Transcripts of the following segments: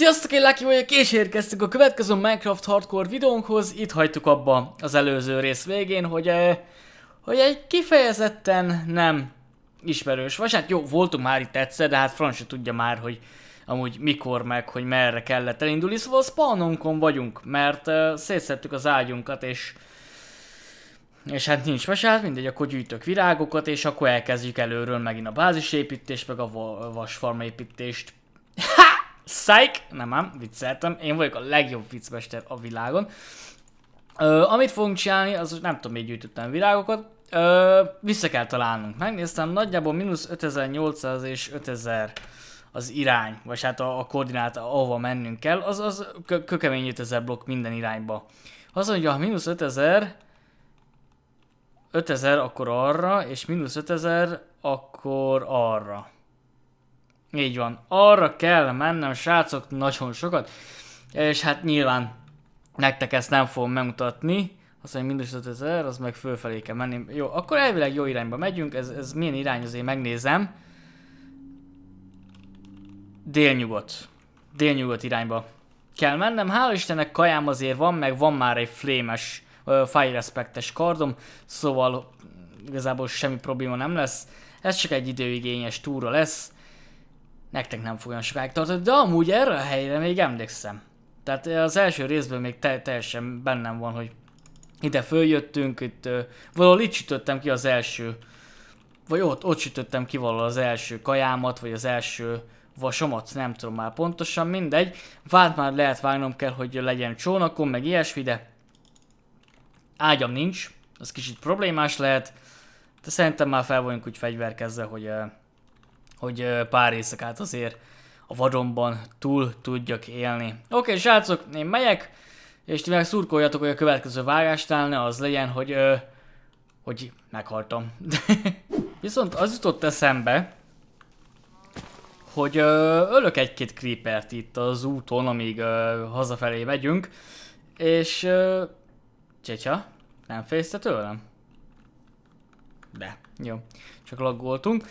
Sziasztok, én Lucky vagyok, és érkeztünk a következő Minecraft Hardcore videónkhoz. Itt hagytuk abba az előző rész végén, hogy, eh, hogy egy kifejezetten nem ismerős. Vagy hát jó, voltunk már itt egyszer, de hát Franci tudja már, hogy amúgy mikor meg, hogy merre kellett elindulni. Szóval spawnunkon vagyunk, mert uh, szétszettük az ágyunkat, és és hát nincs vasát, mindegy, akkor gyűjtök virágokat, és akkor elkezdjük előről megint a bázisépítést, meg a vasfarmépítést. Ha! Psych! Nem ám, vicceltem. Én vagyok a legjobb viccmester a világon. Ö, amit fogunk csinálni, az nem tudom, még gyűjtöttem virágokat. Ö, vissza kell találnunk. Megnéztem, nagyjából mínusz 5800 és 5000 az irány, vagy hát a, a koordináta, ahova mennünk kell, az, az kö, kökemény 5000 blokk minden irányba. Ha azt mondja, ha mínusz 5000, 5000 akkor arra, és mínusz 5000 akkor arra. Így van. Arra kell mennem, srácok, nagyon sokat. És hát nyilván nektek ezt nem fogom megmutatni. Azt mondja, mindössze 5000, az meg fölfelé kell menni. Jó, akkor elvileg jó irányba megyünk. Ez, ez milyen irány, azért megnézem. Délnyugat. Délnyugat irányba kell mennem. Hál' Istennek kajám azért van, meg van már egy flémes, uh, fire respectes kardom, szóval igazából semmi probléma nem lesz. Ez csak egy időigényes túra lesz nektek nem fogja sokáig tartani, de amúgy erre a helyre még emlékszem. Tehát eh, az első részből még te- teljesen bennem van, hogy ide följöttünk, itt uh, valahol itt sütöttem ki az első, vagy ott, ott sütöttem ki valahol az első kajámat, vagy az első vasomat, nem tudom már pontosan, mindegy. Vált már lehet vágnom kell, hogy legyen csónakom, meg ilyesmi, de ágyam nincs, az kicsit problémás lehet, de szerintem már fel vagyunk úgy fegyverkezve, hogy uh, hogy pár éjszakát azért a vadonban túl tudjak élni. Oké, okay, srácok, én megyek, és ti meg szurkoljatok, hogy a következő vágástál ne az legyen, hogy, ö, hogy meghaltam. Viszont az jutott eszembe, hogy ö, ölök egy-két creepert itt az úton, amíg ö, hazafelé megyünk, és... csecsa, nem fészte tőlem? De, jó. Csak laggoltunk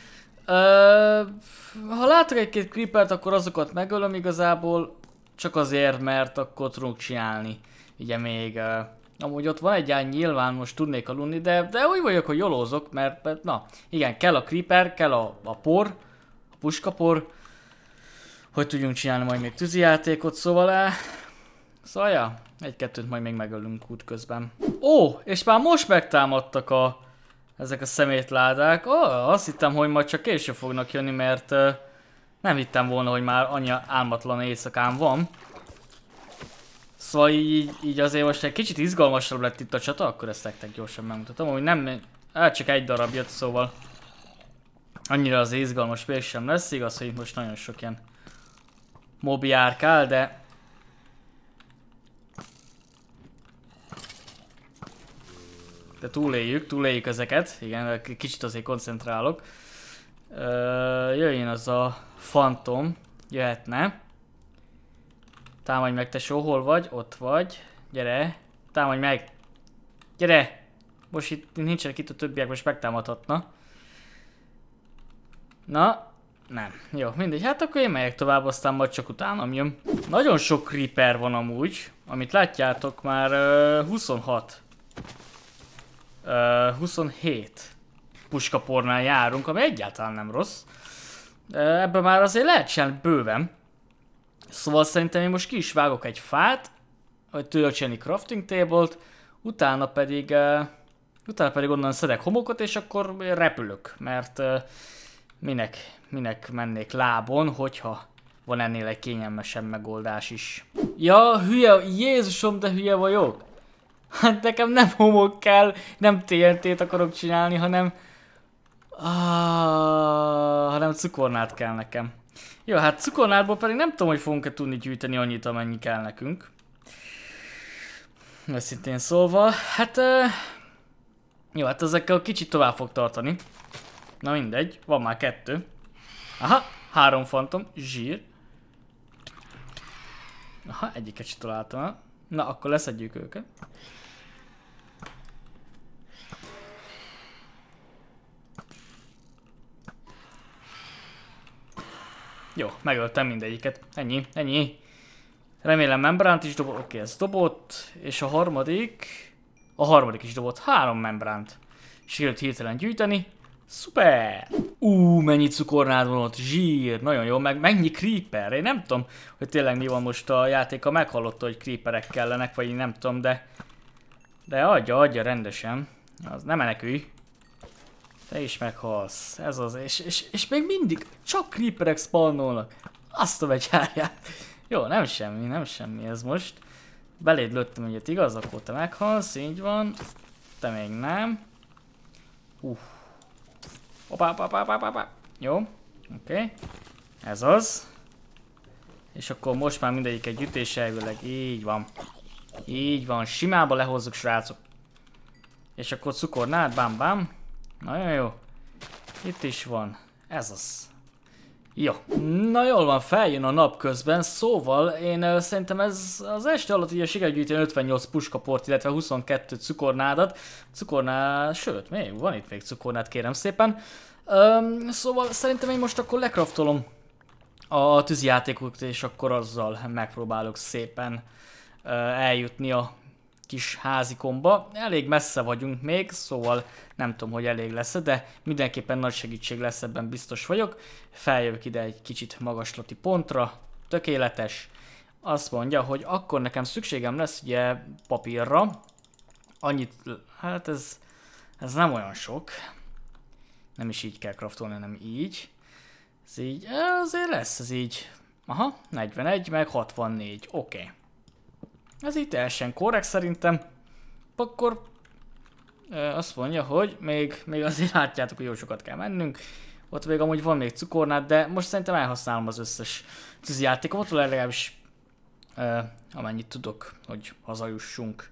ha látok egy-két creepert, akkor azokat megölöm igazából, csak azért, mert akkor tudunk csinálni. Ugye még, uh, amúgy ott van egy ilyen nyilván most tudnék aludni, de, de úgy vagyok, hogy jolózok, mert, mert na, igen, kell a creeper, kell a, a por, a puskapor, hogy tudjunk csinálni majd még tűzijátékot, szóval el... Eh, szóval ja, egy-kettőt majd még megölünk útközben. Ó, és már most megtámadtak a ezek a szemétládák. Ó, oh, azt hittem, hogy majd csak később fognak jönni, mert uh, nem hittem volna, hogy már annyi álmatlan éjszakám van. Szóval így, így azért most egy kicsit izgalmasabb lett itt a csata, akkor ezt nektek gyorsan megmutatom, hogy nem, hát csak egy darab jött, szóval annyira az izgalmas vér sem lesz, igaz, hogy most nagyon sok ilyen mobi járkál, de de túléljük, túléljük ezeket, igen, kicsit azért koncentrálok. Jöjjön az a fantom, jöhetne. Támadj meg, tesó, hol vagy? Ott vagy. Gyere, támadj meg! Gyere! Most itt nincsenek itt a többiek, most megtámadhatna. Na, nem. Jó, mindegy. Hát akkor én megyek tovább, aztán majd csak utánam jön. Nagyon sok creeper van amúgy, amit látjátok már uh, 26. Uh, 27 puskapornál járunk, ami egyáltalán nem rossz. Uh, ebben már azért lehet csinálni bőven. Szóval szerintem én most ki is vágok egy fát, hogy töltseni crafting table-t, utána pedig, uh, utána pedig onnan szedek homokot, és akkor repülök, mert uh, minek, minek mennék lábon, hogyha van ennél egy kényelmesebb megoldás is. Ja, hülye, Jézusom, de hülye vagyok! Hát nekem nem homok kell, nem TNT-t akarok csinálni, hanem... Ah, hanem cukornát kell nekem. Jó, hát cukornátból pedig nem tudom, hogy fogunk-e tudni gyűjteni annyit, amennyi kell nekünk. Őszintén szólva, hát... Uh, jó, hát ezekkel kicsit tovább fog tartani. Na mindegy, van már kettő. Aha, három fantom, zsír. Aha, egyiket sem találtam el. Na, akkor leszedjük őket. Jó, megöltem mindegyiket. Ennyi, ennyi. Remélem membránt is dobott. Oké, okay, ez dobott. És a harmadik... A harmadik is dobott. Három membránt. Sikerült hirtelen gyűjteni. Szuper! ú, mennyi cukornád van ott, zsír, nagyon jó, meg mennyi creeper, én nem tudom, hogy tényleg mi van most a játéka, meghallotta, hogy creeperek kellenek, vagy én nem tudom, de de adja, adja rendesen, az nem menekülj. Te is meghalsz, ez az, és, és, és még mindig csak creeperek spawnolnak, azt a vegyárját. Jó, nem semmi, nem semmi ez most. Beléd lőttem egyet, igaz? Akkor te meghalsz, így van. Te még nem. Uff. Opa, opa, opa, opa, opa. Jó, oké. Okay. Ez az. És akkor most már mindegyik egy ütés elvileg. Így van. Így van, simába lehozzuk srácok. És akkor cukornád, bám bám. Nagyon jó. Itt is van. Ez az. Jó. Na jól van, feljön a nap közben, szóval én uh, szerintem ez az este alatt ugye sikerült 58 puskaport, illetve 22 cukornádat. Cukorná... sőt, még van itt még cukornát, kérem szépen. Um, szóval szerintem én most akkor lekraftolom a tűzjátékot, és akkor azzal megpróbálok szépen uh, eljutni a kis házikomba. Elég messze vagyunk még, szóval nem tudom, hogy elég lesz de mindenképpen nagy segítség lesz, ebben biztos vagyok. Feljövök ide egy kicsit magaslati pontra, tökéletes. Azt mondja, hogy akkor nekem szükségem lesz ugye papírra. Annyit, hát ez, ez nem olyan sok. Nem is így kell kraftolni, hanem így. Ez így, azért lesz, ez így. Aha, 41, meg 64, oké. Okay. Ez itt teljesen korrekt szerintem. Akkor azt mondja, hogy még, még azért látjátok, hogy jó sokat kell mennünk. Ott még amúgy van még cukornád, de most szerintem elhasználom az összes tűzijátékomot, legalábbis e, amennyit tudok, hogy hazajussunk.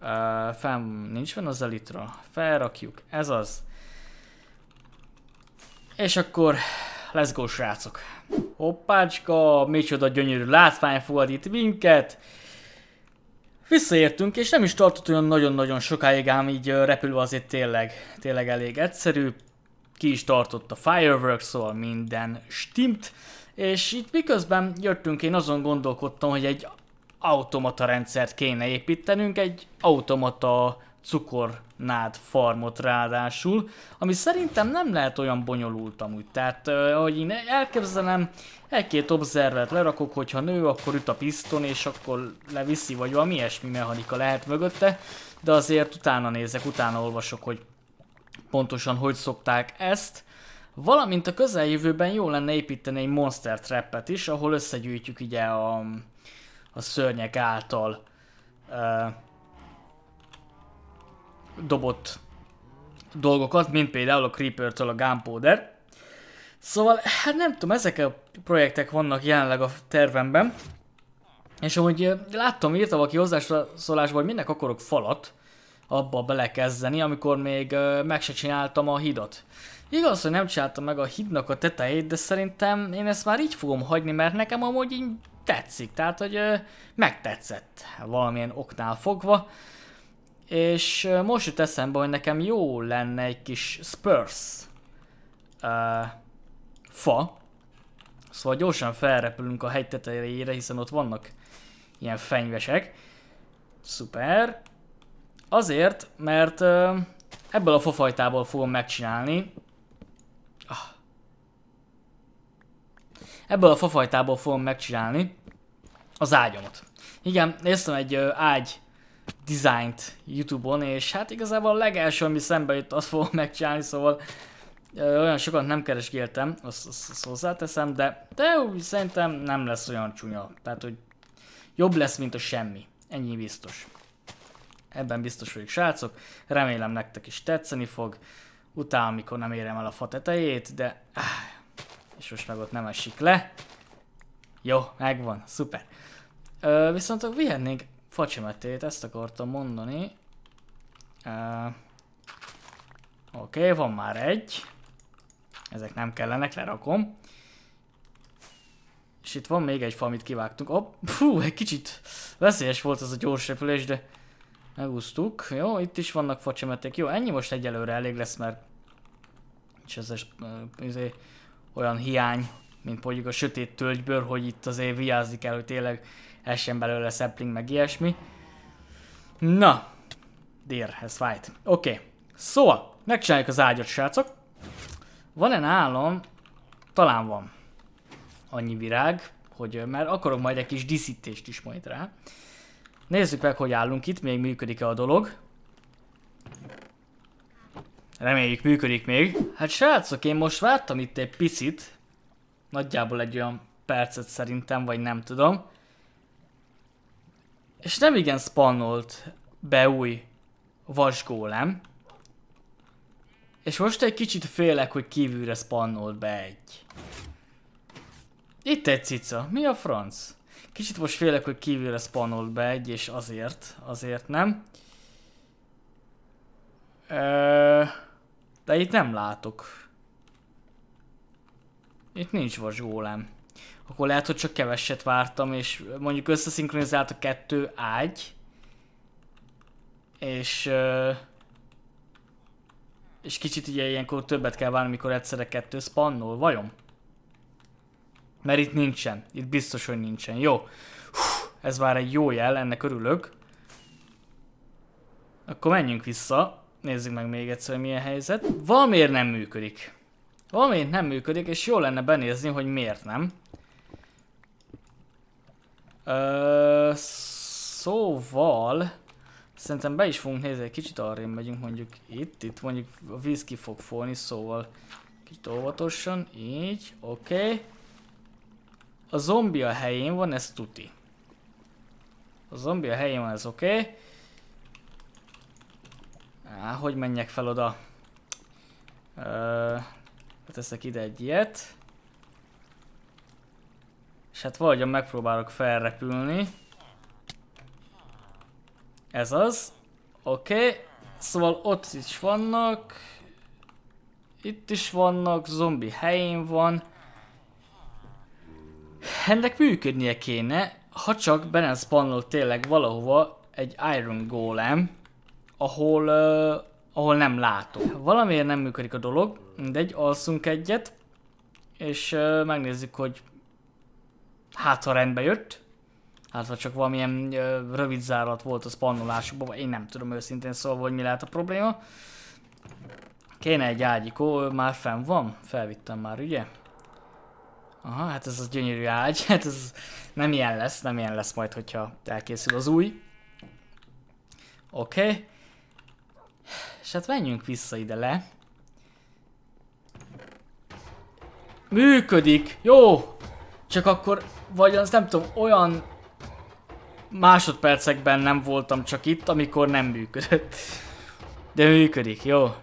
E, fel, nincs van az elitra, felrakjuk, ez az. És akkor let's go srácok. Hoppácska, micsoda gyönyörű látvány fogad itt minket. Visszaértünk, és nem is tartott olyan nagyon-nagyon sokáig, ám így repülő azért tényleg, tényleg elég egyszerű. Ki is tartott a fireworks szóval minden stimmt, és itt miközben jöttünk, én azon gondolkodtam, hogy egy automata rendszert kéne építenünk, egy automata cukornád farmot ráadásul, ami szerintem nem lehet olyan bonyolult amúgy. Tehát, hogy én elképzelem, egy-két obzervet lerakok, hogyha nő, akkor üt a piszton, és akkor leviszi, vagy valami ilyesmi mechanika lehet mögötte, de azért utána nézek, utána olvasok, hogy pontosan hogy szokták ezt. Valamint a közeljövőben jó lenne építeni egy monster trappet is, ahol összegyűjtjük ugye a, a szörnyek által uh, dobott dolgokat, mint például a Creeper-től a Gunpowder. Szóval, hát nem tudom, ezek a projektek vannak jelenleg a tervemben. És ahogy eh, láttam, írta valaki hozzászólásban, hogy minek akarok falat abba belekezdeni, amikor még eh, meg se csináltam a hidat. Igaz, hogy nem csináltam meg a hídnak a tetejét, de szerintem én ezt már így fogom hagyni, mert nekem amúgy így tetszik, tehát hogy eh, megtetszett valamilyen oknál fogva. És most jut eszembe, hogy nekem jó lenne egy kis Spurs uh, fa. Szóval gyorsan felrepülünk a hegy tetejére, hiszen ott vannak ilyen fenyvesek. Szuper. Azért, mert uh, ebből a fafajtából fogom megcsinálni. Ah. Ebből a fafajtából fogom megcsinálni az ágyamat. Igen, néztem egy uh, ágy dizájnt Youtube-on, és hát igazából a legelső, ami szembe jött, azt fogom megcsinálni, szóval olyan sokat nem keresgéltem, azt, azt, azt hozzáteszem, de, de úgy szerintem nem lesz olyan csúnya. Tehát, hogy jobb lesz, mint a semmi. Ennyi biztos. Ebben biztos vagyok, srácok. Remélem nektek is tetszeni fog. Utána, amikor nem érem el a fa tetejét, de... És most meg ott nem esik le. Jó, megvan, szuper. Ö, viszont vihetnénk facsimetét, ezt akartam mondani. Uh, Oké, okay, van már egy. Ezek nem kellenek, lerakom. És itt van még egy fa, amit kivágtunk. Oh, fú, egy kicsit veszélyes volt ez a gyors repülés, de megúsztuk. Jó, itt is vannak facsemeték. Jó, ennyi most egyelőre elég lesz, mert nincs ez uh, olyan hiány, mint mondjuk a sötét tölgyből, hogy itt azért vigyázni kell, hogy tényleg essen belőle szepling, meg ilyesmi. Na, dear, ez fájt. Oké, okay. szóval, megcsináljuk az ágyat, srácok. Van-e nálam? Talán van. Annyi virág, hogy mert akarok majd egy kis diszítést is majd rá. Nézzük meg, hogy állunk itt, még működik-e a dolog. Reméljük működik még. Hát srácok, én most vártam itt egy picit. Nagyjából egy olyan percet szerintem, vagy nem tudom. És nem igen spannolt be új vasgólem. És most egy kicsit félek, hogy kívülre spannolt be egy. Itt egy cica. Mi a franc? Kicsit most félek, hogy kívülre spannolt be egy, és azért, azért nem. Ö, de itt nem látok. Itt nincs vasgólem akkor lehet, hogy csak keveset vártam, és mondjuk összeszinkronizált a kettő ágy, és és kicsit ugye ilyenkor többet kell várni, mikor egyszerre kettő spannol, vajon? Mert itt nincsen, itt biztos, hogy nincsen, jó. Hú, ez már egy jó jel, ennek örülök. Akkor menjünk vissza, nézzük meg még egyszer, milyen helyzet. Valamiért nem működik. Valamiért nem működik, és jó lenne benézni, hogy miért nem. Ö, szóval... Szerintem be is fogunk nézni, egy kicsit arra megyünk mondjuk itt, itt mondjuk a víz ki fog folni, szóval kicsit óvatosan, így, oké. Okay. A zombi a helyén van, ez tuti. A zombi a helyén van, ez oké. Okay. hogy menjek fel oda? Ö, hát teszek ide egy ilyet. És hát valahogyan megpróbálok felrepülni. Ez az. Oké. Okay. Szóval ott is vannak. Itt is vannak, zombi helyén van. Ennek működnie kéne, ha csak benen spannol tényleg valahova egy Iron Golem, ahol, uh, ahol nem látom. Valamiért nem működik a dolog, mindegy, alszunk egyet, és uh, megnézzük, hogy Hát, ha rendbe jött, hát ha csak valamilyen ö, rövid zárat volt a spannolásukban, vagy én nem tudom őszintén szólva, hogy mi lehet a probléma. Kéne egy ágyikó, már fenn van? Felvittem már, ugye? Aha, hát ez az gyönyörű ágy, hát ez nem ilyen lesz, nem ilyen lesz majd, hogyha elkészül az új. Oké. Okay. És hát menjünk vissza ide le. Működik! Jó! Csak akkor vagy az nem tudom, olyan másodpercekben nem voltam csak itt, amikor nem működött. De működik, jó.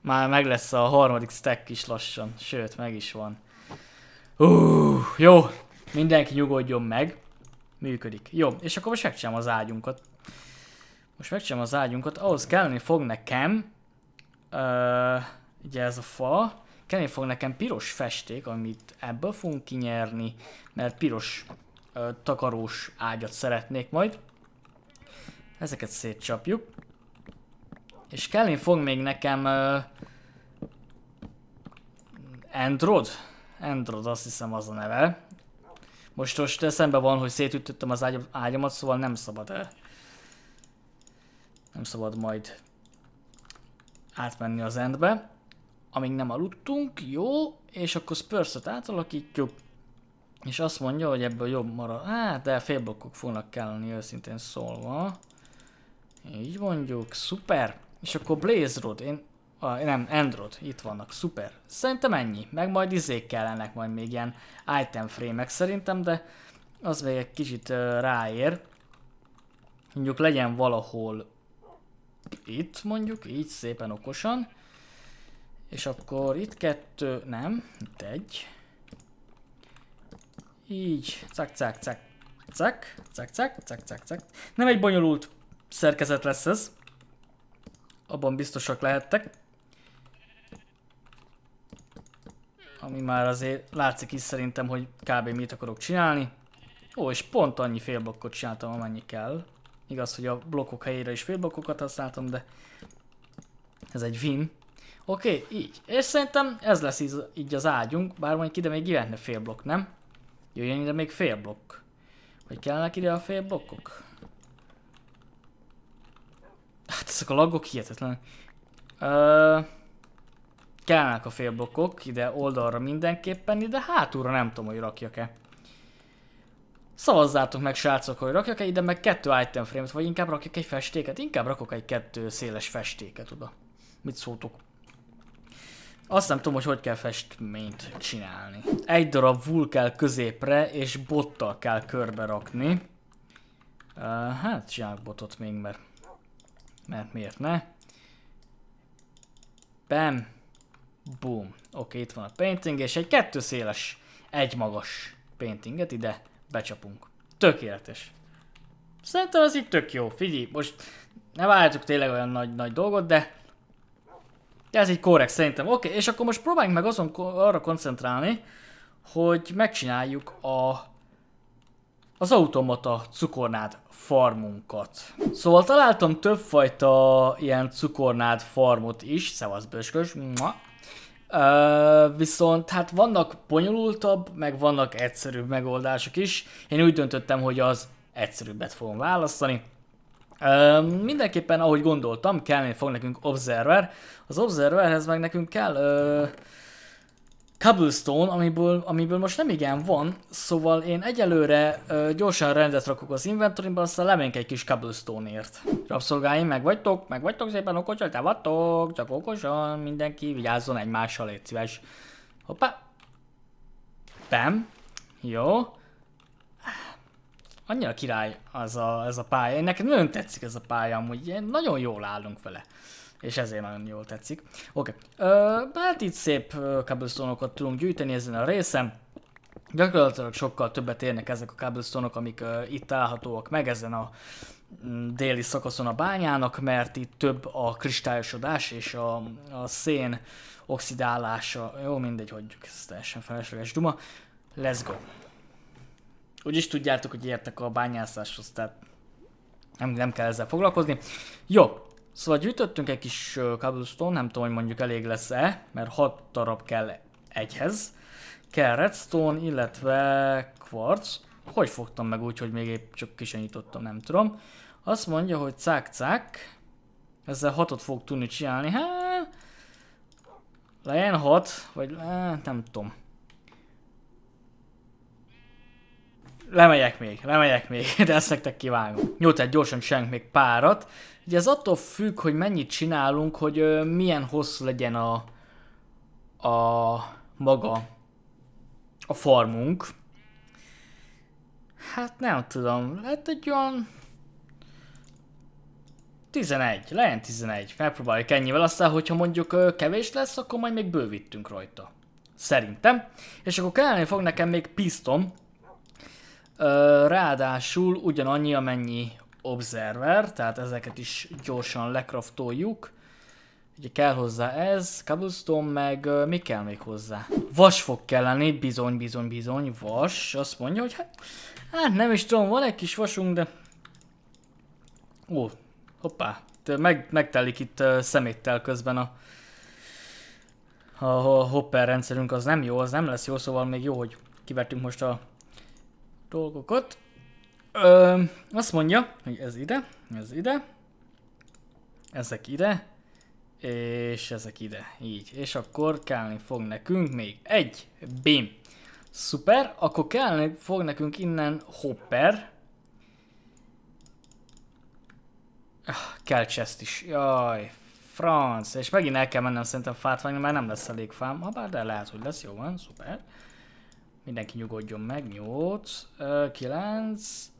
Már meg lesz a harmadik stack is lassan, sőt, meg is van. Hú, jó, mindenki nyugodjon meg. Működik. Jó, és akkor most megcsinálom az ágyunkat. Most megcsinálom az ágyunkat, ahhoz kellene fog nekem, uh, ugye ez a fa, Kelleni fog nekem piros festék, amit ebből fogunk kinyerni, mert piros ö, takarós ágyat szeretnék majd. Ezeket szétcsapjuk. És kelleni fog még nekem ö, Endrod? Endrod, azt hiszem az a neve. Most most eszembe van, hogy szétütöttem az ágy ágyamat, szóval nem szabad el. Nem szabad majd átmenni az endbe amíg nem aludtunk, jó, és akkor spurs átalakítjuk, és azt mondja, hogy ebből jobb marad. Hát, de félblokkok fognak kelleni, őszintén szólva. Így mondjuk, szuper. És akkor Blaze Road, én, a, nem, Endrod, itt vannak, szuper. Szerintem ennyi, meg majd izék kellenek majd még ilyen item frame szerintem, de az még egy kicsit uh, ráér. Mondjuk legyen valahol itt, mondjuk, így szépen okosan. És akkor itt kettő, nem, itt egy. Így, cak, cak, cak, cak, cak, cak, cak, cak, cak. Nem egy bonyolult szerkezet lesz ez. Abban biztosak lehettek. Ami már azért látszik is szerintem, hogy kb. mit akarok csinálni. Ó, és pont annyi félblokkot csináltam, amennyi kell. Igaz, hogy a blokkok helyére is félblokkokat használtam, de ez egy win. Oké, okay, így. És szerintem ez lesz így, így az ágyunk, bár mondjuk ide még jöhetne fél blokk, nem? Jöjjön ide még fél blokk. Vagy kellene ide a fél blokkok? Hát ezek a lagok hihetetlen. Ö, kellnek a fél blokkok, ide oldalra mindenképpen, ide hátulra nem tudom, hogy rakjak-e. Szavazzátok meg srácok, hogy rakjak-e ide meg kettő item frame-t, vagy inkább rakjak egy festéket? Inkább rakok egy kettő széles festéket oda. Mit szóltok? Azt nem tudom, hogy hogy kell festményt csinálni. Egy darab vul kell középre, és bottal kell körbe rakni. Uh, hát csinálok botot még, mert... Mert miért ne? Bam. Boom. Oké, okay, itt van a painting, és egy kettő széles, egy magas paintinget ide becsapunk. Tökéletes. Szerintem ez itt tök jó. Figyelj, most ne várjátok tényleg olyan nagy, nagy dolgot, de ez így korrekt szerintem. Oké, okay, és akkor most próbáljunk meg azon arra koncentrálni, hogy megcsináljuk a az automata cukornád farmunkat. Szóval találtam többfajta ilyen cukornád farmot is, szevasz bőskös, Uh, viszont hát vannak bonyolultabb, meg vannak egyszerűbb megoldások is. Én úgy döntöttem, hogy az egyszerűbbet fogom választani mindenképpen, ahogy gondoltam, kellene fog nekünk Observer. Az Observerhez meg nekünk kell ö, Cobblestone, amiből, amiből most nem igen van, szóval én egyelőre ö, gyorsan rendet rakok az inventorimba, aztán lemények egy kis Cobblestone-ért. Rapszolgáim, meg vagytok? Meg vagytok szépen okosan? Te vattok, Csak okosan, mindenki vigyázzon egymással, légy szíves. Hoppá! Bam! Jó annyira király az a, ez a pálya. Nekem nagyon tetszik ez a pálya, amúgy nagyon jól állunk vele. És ezért nagyon jól tetszik. Oké, okay. hát itt szép cobblestone tudunk gyűjteni ezen a részen. Gyakorlatilag sokkal többet érnek ezek a cobblestone amik ö, itt állhatóak meg ezen a mm, déli szakaszon a bányának, mert itt több a kristályosodás és a, a szén oxidálása. Jó, mindegy, hogy ez teljesen felesleges duma. Let's go! Úgyis tudjátok, hogy értek a bányászáshoz, tehát nem, nem kell ezzel foglalkozni. Jó, szóval gyűjtöttünk egy kis cobblestone, nem tudom, hogy mondjuk elég lesz-e, mert 6 darab kell egyhez. Kell redstone, illetve quartz. Hogy fogtam meg úgy, hogy még épp csak kisenyítottam, nem tudom. Azt mondja, hogy cák-cák. Ezzel hatot fog tudni csinálni. Hát, legyen hat, vagy nem tudom. Lemegyek még, lemegyek még, de ezt nektek kívánom. Jó, tehát gyorsan csináljunk még párat. Ugye ez attól függ, hogy mennyit csinálunk, hogy ö, milyen hosszú legyen a, a maga a farmunk. Hát nem tudom, lehet egy olyan 11, lehet 11, megpróbáljuk ennyivel, aztán hogyha mondjuk kevés lesz, akkor majd még bővítünk rajta. Szerintem. És akkor kellene fog nekem még pisztom, Ráadásul ugyanannyi, amennyi Observer, tehát ezeket is gyorsan lekraftoljuk. Ugye kell hozzá ez, cobblestone, meg uh, mi kell még hozzá? Vas fog kelleni, bizony, bizony, bizony, vas. Azt mondja, hogy hát, hát nem is tudom, van egy kis vasunk, de... Ó, hoppá, meg, megtelik itt uh, szeméttel közben a, a, a hopper rendszerünk, az nem jó, az nem lesz jó, szóval még jó, hogy kivertünk most a dolgokat. Ö, azt mondja, hogy ez ide, ez ide, ezek ide, és ezek ide, így. És akkor kellni fog nekünk még egy, bim. Szuper, akkor kellni fog nekünk innen hopper. Ah, kell chest is, jaj, franc. És megint el kell mennem szerintem fát vágni, mert nem lesz elég fám. Ha bár, de lehet, hogy lesz, jó van, szuper. Mindenki nyugodjon meg, 8, 9.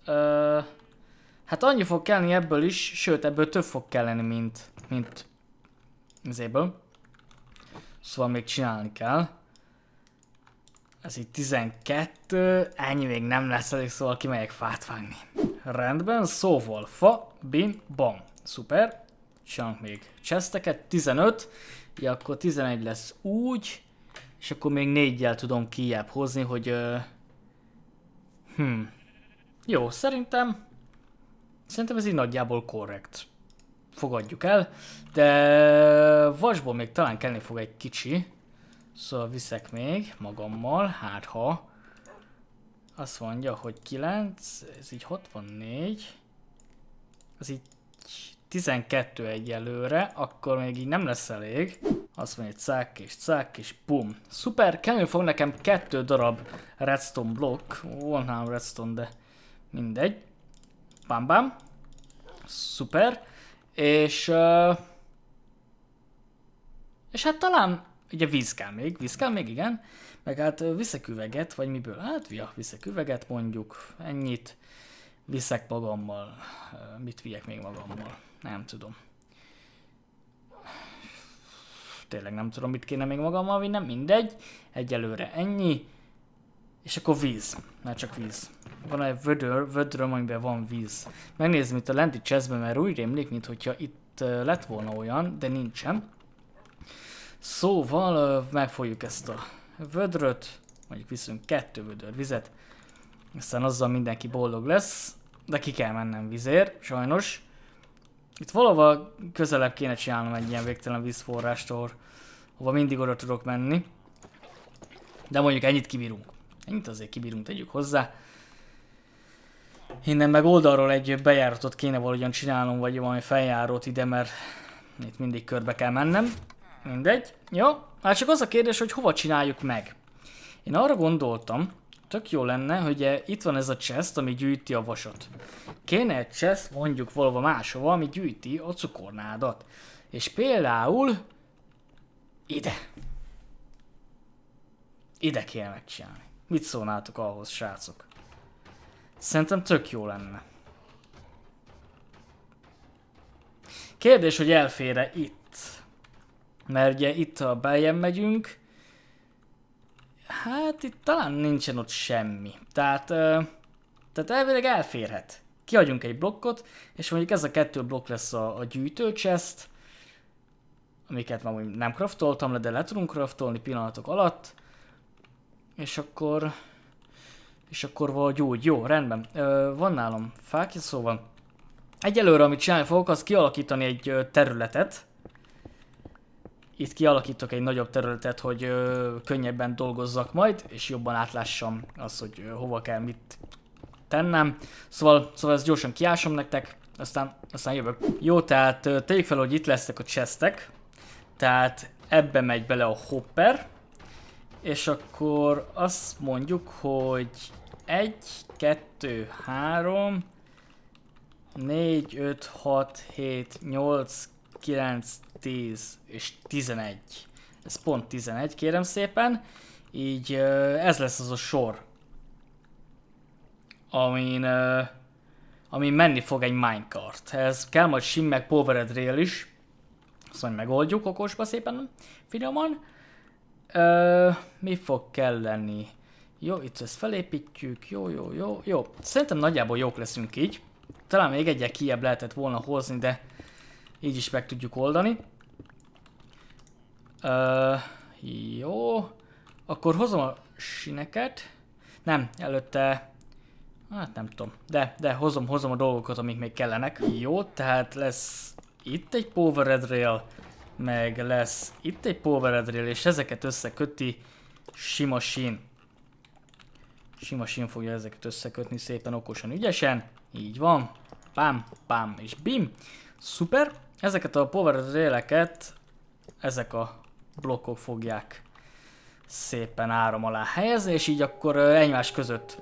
Hát annyi fog kelni ebből is, sőt ebből több fog kelleni, mint, mint ezéből. Szóval még csinálni kell. Ez itt 12, ennyi még nem lesz elég, szóval kimegyek fát vágni. Rendben, szóval fa, bin, bom. Szuper. Csinálunk még cseszteket, 15. Ja, akkor 11 lesz úgy és akkor még négyel tudom kijebb hozni, hogy... Uh, hm. Jó, szerintem... Szerintem ez így nagyjából korrekt. Fogadjuk el, de vasból még talán kellni fog egy kicsi. Szóval viszek még magammal, hát ha. Azt mondja, hogy 9, ez így 64. Az így 12 egyelőre, akkor még így nem lesz elég. Azt mondja, cák és cák és pum. Szuper, kell fog nekem kettő darab redstone blokk. Van három redstone, de mindegy. Bam bam. Szuper. És... Uh, és hát talán... Ugye víz kell még, víz kell még, igen. Meg hát viszek üveget, vagy miből? Hát, ja, viszek üveget mondjuk, ennyit. Viszek magammal. Mit vigyek még magammal? Nem tudom tényleg nem tudom, mit kéne még magammal vinnem, mindegy. Egyelőre ennyi. És akkor víz. Már csak víz. Van egy vödör, vödröm, amiben van víz. Megnézem itt a lenti cseszbe, mert úgy rémlik, mintha itt lett volna olyan, de nincsen. Szóval megfogjuk ezt a vödröt, mondjuk viszünk kettő vödör vizet, aztán azzal mindenki boldog lesz, de ki kell mennem vizért, sajnos. Itt valahol közelebb kéne csinálnom egy ilyen végtelen vízforrástól, hova mindig oda tudok menni. De mondjuk ennyit kibírunk. Ennyit azért kibírunk, tegyük hozzá. Innen meg oldalról egy bejáratot kéne valahogyan csinálnom, vagy valami feljárót ide, mert itt mindig körbe kell mennem. Mindegy. Jó. Hát csak az a kérdés, hogy hova csináljuk meg. Én arra gondoltam, tök jó lenne, hogy eh, itt van ez a chest, ami gyűjti a vasat. Kéne egy chest mondjuk valahova máshova, ami gyűjti a cukornádat. És például ide. Ide kell megcsinálni. Mit szólnátok ahhoz, srácok? Szerintem tök jó lenne. Kérdés, hogy elfére itt. Mert ugye itt, a bejem megyünk, Hát itt talán nincsen ott semmi. Tehát, tehát elvileg elférhet. Kiadjunk egy blokkot, és mondjuk ez a kettő blokk lesz a, a gyűjtő chest, amiket már nem craftoltam le, de le tudunk craftolni pillanatok alatt. És akkor... És akkor valahogy úgy. Jó, rendben. Ö, van nálam fákja, szóval... Egyelőre, amit csinálni fogok, az kialakítani egy területet, itt kialakítok egy nagyobb területet, hogy ö, könnyebben dolgozzak majd, és jobban átlássam azt, hogy ö, hova kell mit tennem. Szóval, szóval ezt gyorsan kiásom nektek, aztán, aztán jövök. Jó, tehát ö, tegyük fel, hogy itt lesznek a chestek, tehát ebbe megy bele a hopper, és akkor azt mondjuk, hogy 1, 2, 3, 4, 5, 6, 7, 8, 9, 10 és 11. Ez pont 11, kérem szépen. Így ez lesz az a sor, amin, amin menni fog egy minecart. Ez kell majd sim meg powered rail is. Azt majd megoldjuk okosba szépen, finoman. Ö, mi fog lenni? Jó, itt ezt felépítjük, jó, jó, jó, jó. Szerintem nagyjából jók leszünk így. Talán még egy kiebb lehetett volna hozni, de így is meg tudjuk oldani. Uh, jó. Akkor hozom a sineket. Nem, előtte... Hát nem tudom. De, de hozom, hozom a dolgokat, amik még kellenek. Jó, tehát lesz itt egy powered rail, meg lesz itt egy powered rail, és ezeket összeköti sima sín. Sima sín fogja ezeket összekötni szépen okosan, ügyesen. Így van. Pám, pám és bim. Super. Ezeket a powered raileket, ezek a blokkok fogják szépen áram alá helyezni, és így akkor egymás között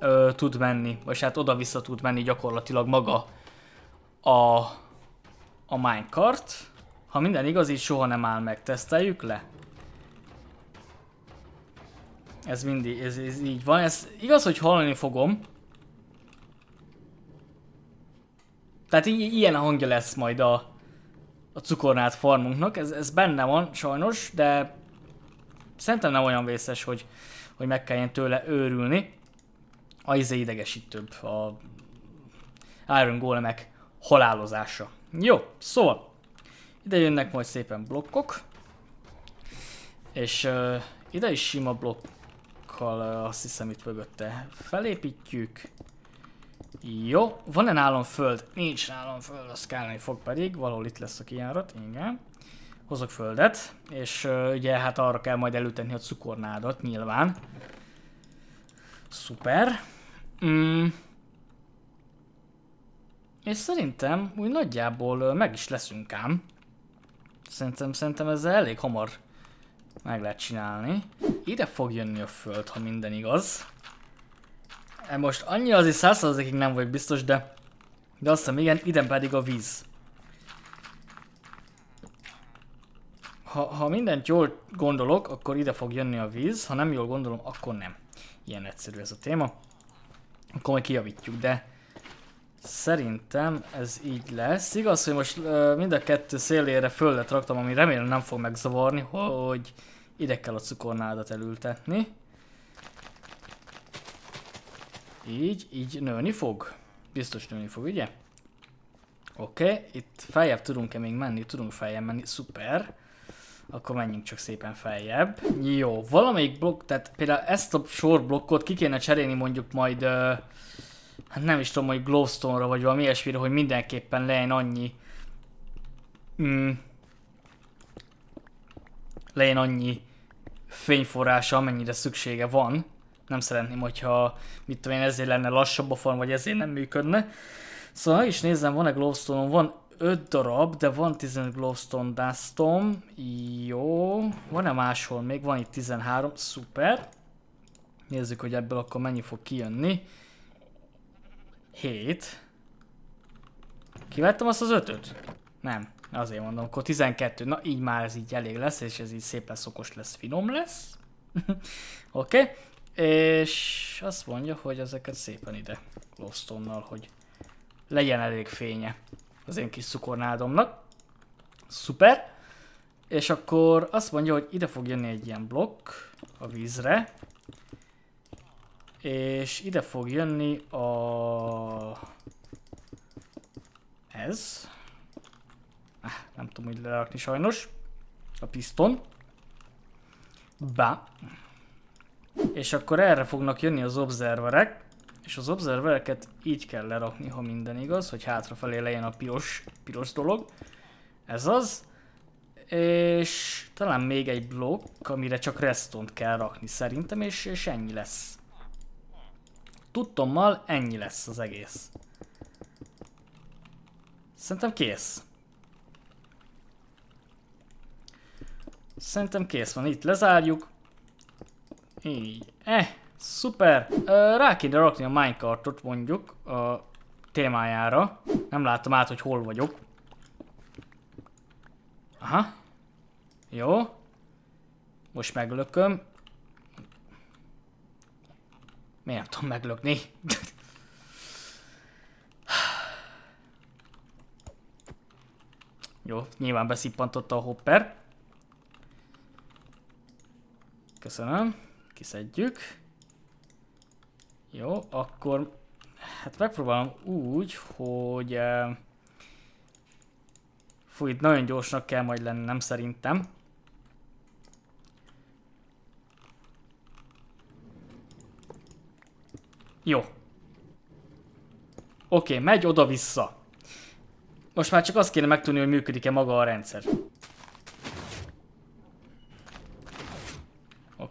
ö, tud menni, vagy hát oda-vissza tud menni gyakorlatilag maga a, a minecart. Ha minden igaz, így soha nem áll meg. Teszteljük le? Ez mindig, ez, ez így van. Ez igaz, hogy hallani fogom. Tehát ilyen a hangja lesz majd a, a cukornát farmunknak. Ez, ez benne van sajnos, de szerintem nem olyan vészes, hogy, hogy meg kelljen tőle őrülni. A izé idegesítőbb a Iron Golemek halálozása. Jó, szóval ide jönnek majd szépen blokkok. És uh, ide is sima blokkal uh, azt hiszem itt mögötte felépítjük. Jó, van-e nálam föld? Nincs nálam föld, az kellene fog pedig, valahol itt lesz a kijárat, igen. Hozok földet, és uh, ugye hát arra kell majd előtenni a cukornádat, nyilván. Szuper. Mm. És szerintem úgy nagyjából uh, meg is leszünk ám. Szerintem, szerintem ezzel elég hamar meg lehet csinálni. Ide fog jönni a föld, ha minden igaz. Hát most annyi is százszerzékig nem vagy biztos, de... De azt hiszem igen, ide pedig a víz. Ha, ha mindent jól gondolok, akkor ide fog jönni a víz, ha nem jól gondolom, akkor nem. Ilyen egyszerű ez a téma. Akkor majd kijavítjuk, de... Szerintem ez így lesz. Igaz, hogy most ö, mind a kettő szélére föllet raktam, ami remélem nem fog megzavarni, hogy ide kell a cukornádat elültetni. Így, így nőni fog. Biztos nőni fog, ugye? Oké, okay, itt feljebb tudunk-e még menni? Tudunk feljebb menni, szuper. Akkor menjünk csak szépen feljebb. Jó, valamelyik blokk, tehát például ezt a sorblokkot ki kéne cserélni mondjuk majd, hát nem is tudom, hogy glowstone-ra vagy valami ilyesmire, hogy mindenképpen legyen annyi mm, legyen annyi fényforrása, amennyire szüksége van nem szeretném, hogyha mit tudom én, ezért lenne lassabb a form, vagy ezért nem működne. Szóval is nézem, van-e glowstone van 5 darab, de van 15 glowstone dustom, jó, van-e máshol még, van itt 13, szuper. Nézzük, hogy ebből akkor mennyi fog kijönni. 7. Kivettem azt az 5-öt? Nem, azért mondom, akkor 12, na így már ez így elég lesz, és ez így szépen szokos lesz, finom lesz. Oké, okay. És azt mondja, hogy ezeket szépen ide glowstone hogy legyen elég fénye az én kis cukornádomnak. Szuper! És akkor azt mondja, hogy ide fog jönni egy ilyen blokk a vízre, és ide fog jönni a... ez. Ah, nem tudom, hogy lerakni sajnos. A piston. Bá. És akkor erre fognak jönni az observerek, és az observereket így kell lerakni, ha minden igaz, hogy hátrafelé legyen a piros, piros dolog. Ez az. És talán még egy blokk, amire csak restont kell rakni szerintem, és, és ennyi lesz. Tudtommal ennyi lesz az egész. Szerintem kész. Szerintem kész van, itt lezárjuk. Így. Eh, szuper. Rá kéne rakni a minecartot mondjuk a témájára. Nem látom át, hogy hol vagyok. Aha. Jó. Most meglököm. Miért nem tudom meglökni? Jó, nyilván beszippantotta a hopper. Köszönöm kiszedjük. Jó, akkor hát megpróbálom úgy, hogy uh, fú, itt nagyon gyorsnak kell majd lennem szerintem. Jó. Oké, okay, megy oda-vissza. Most már csak azt kéne megtudni, hogy működik-e maga a rendszer.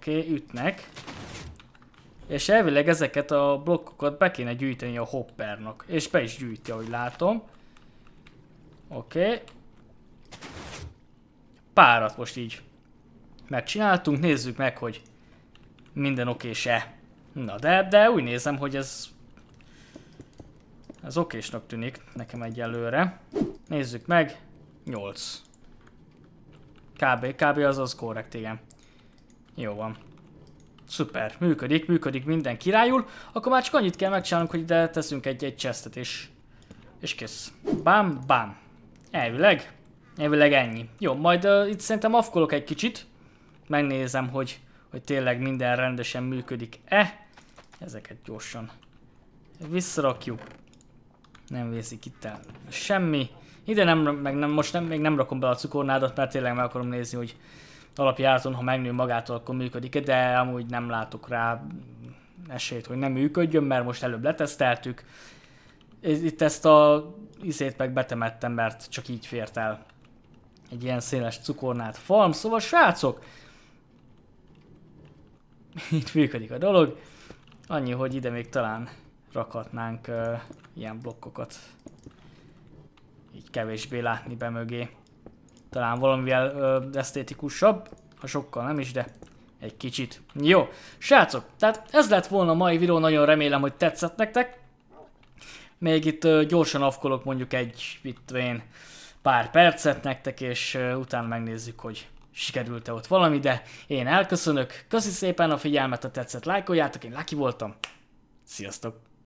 Oké, okay, ütnek. És elvileg ezeket a blokkokat be kéne gyűjteni a hoppernak. És be is gyűjti, ahogy látom. Oké. Okay. Párat most így megcsináltunk. Nézzük meg, hogy minden oké-se. Na de, de úgy nézem, hogy ez ez okésnak tűnik nekem egyelőre. Nézzük meg. 8. Kb. Kb. az az korrekt, igen. Jó van. Szuper, működik, működik minden királyul. Akkor már csak annyit kell megcsinálnunk, hogy ide teszünk egy-egy csesztet és, és kész. Bám, bám. Elvileg, elvileg ennyi. Jó, majd uh, itt szerintem afkolok egy kicsit. Megnézem, hogy, hogy tényleg minden rendesen működik-e. Ezeket gyorsan visszarakjuk. Nem vészik itt el semmi. Ide nem, meg nem, most nem, még nem rakom be a cukornádat, mert tényleg meg akarom nézni, hogy Alapjáraton, ha megnő magától, akkor működik de amúgy nem látok rá esélyt, hogy nem működjön, mert most előbb leteszteltük. Itt ezt a izét meg betemettem, mert csak így fért el egy ilyen széles cukornát farm, szóval srácok, itt működik a dolog. Annyi, hogy ide még talán rakhatnánk uh, ilyen blokkokat így kevésbé látni be mögé. Talán valamivel ö, esztétikusabb, ha sokkal nem is, de egy kicsit. Jó, srácok, tehát ez lett volna a mai videó, nagyon remélem, hogy tetszett nektek. Még itt ö, gyorsan afkolok mondjuk egy, itt én, pár percet nektek, és ö, utána megnézzük, hogy sikerült-e ott valami, de én elköszönök. Köszi szépen a figyelmet, ha tetszett, lájkoljátok, én Laki voltam. Sziasztok!